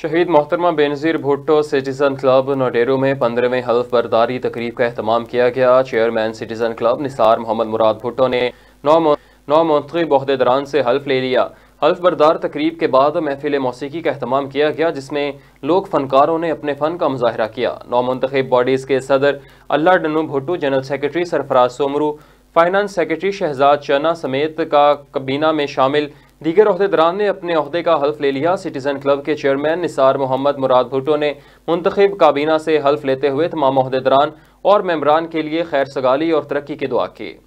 शहीद मोहतरमा Benazir Bhutto citizen club Naudero में पंद्रहवें हल्फ बर्दारी तकरीब का अहतमाम किया गया chairman citizen club Nisar Mohammad Murad Bhutto ने नौ मौ, नौ मंतखब से हल्फ ले लिया हल्फ बरदार तकरीब के बाद महफिल मौसीकी का अहतमाम किया गया जिसमें लोग फनकारों ने अपने फ़न का मुजाहरा किया नौ मंतखब बॉडीज़ के सदर Allah Dinu Bhutto general secretary Sarfaraz Soomro finance secretary Shahzad Channa समेत का कबीना में शामिल दीगर अहदेदारान ने अपने अहदे का हल्फ ले लिया सिटीज़न क्लब के चेयरमैन निसार मोहम्मद मुराद भुटो ने मुंतब काबीना से हल्फ लेते हुए तमाम अहदेदारान और मम्बरान के लिए खैर सगाली और तरक्की की दुआ की